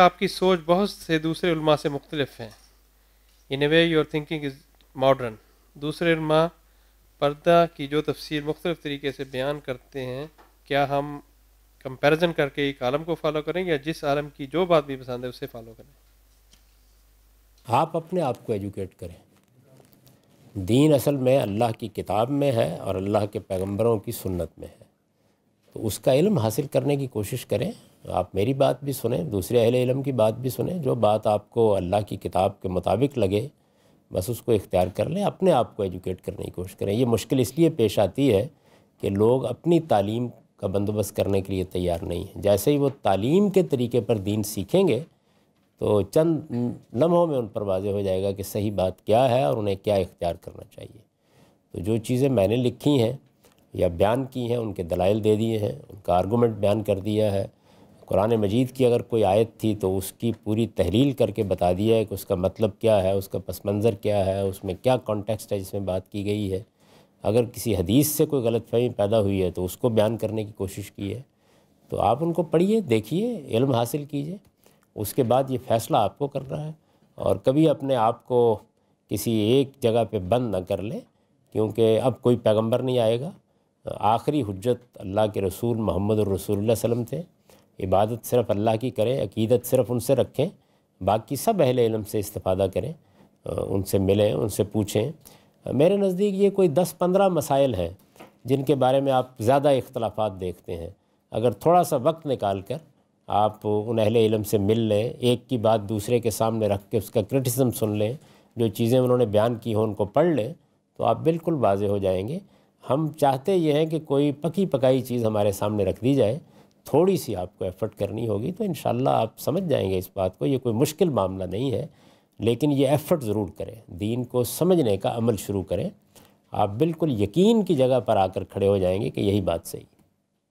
आपकी सोच बहुत से दूसरे उलमा से मुख्तलिफ हैं in way your thinking is modern दूसरे उलमा पर्दा की जो तफसीर मुख्तलिफ तरीके से बयान करते हैं क्या हम कंपेरिज़न करके एक आलम को फॉलो करें या जिस आलम की जो बात भी पसंद है उसे फॉलो करें आप अपने आप को एजुकेट करें दीन असल में अल्लाह की किताब में है और अल्लाह के पैगम्बरों की सुन्नत में है उसका इल्म हासिल करने की कोशिश करें आप मेरी बात भी सुने दूसरे अहल इलम की बात भी सुने जो बात आपको अल्लाह की किताब के मुताबिक लगे बस उसको इख्तियार कर लें अपने आप को एजुकेट करने की कोशिश करें ये मुश्किल इसलिए पेश आती है कि लोग अपनी तालीम का बंदोबस्त करने के लिए तैयार नहीं है जैसे ही वो तालीम के तरीके पर दीन सीखेंगे तो चंद लम्हों में उन पर वाजे हो जाएगा कि सही बात क्या है और उन्हें क्या इख्तियार करना चाहिए तो जो चीज़ें मैंने लिखी हैं या बयान की हैं उनके दलाइल दे दिए हैं उनका आर्गूमेंट बयान कर दिया है कुरान मजीद की अगर कोई आयत थी तो उसकी पूरी तहलील करके बता दिया है कि उसका मतलब क्या है उसका पस मंज़र क्या है उसमें क्या कॉन्टेक्स्ट है जिसमें बात की गई है अगर किसी हदीस से कोई गलत फहमी पैदा हुई है तो उसको बयान करने की कोशिश की है तो आप उनको पढ़िए देखिए इल्म हासिल कीजिए उसके बाद ये फ़ैसला आपको करना है और कभी अपने आप को किसी एक जगह पे बंद ना कर लें क्योंकि अब कोई पैगंबर नहीं आएगा आखिरी हजत अल्लाह के रसूल मोहम्मद रसूल वसम थे इबादत सिर्फ अल्लाह की करें अकीदत सिर्फ उनसे रखें बाकी सब अहल इलम से इस्तादा करें उनसे मिलें उनसे पूछें मेरे नज़दीक ये कोई दस पंद्रह मसाइल हैं जिनके बारे में आप ज़्यादा इख्लाफा देखते हैं अगर थोड़ा सा वक्त निकाल कर आप उन अहल इलम से मिल लें एक की बात दूसरे के सामने रख के उसका क्रिटिसम सुन लें जो चीज़ें उन्होंने बयान की हों उनको पढ़ लें तो आप बिल्कुल वाज हो जाएंगे हम चाहते ये हैं कि कोई पकी पकाई चीज़ हमारे सामने रख दी जाए थोड़ी सी आपको एफ़र्ट करनी होगी तो इन आप समझ जाएंगे इस बात को ये कोई मुश्किल मामला नहीं है लेकिन ये एफ़र्ट ज़रूर करें दीन को समझने का अमल शुरू करें आप बिल्कुल यकीन की जगह पर आकर खड़े हो जाएंगे कि यही बात सही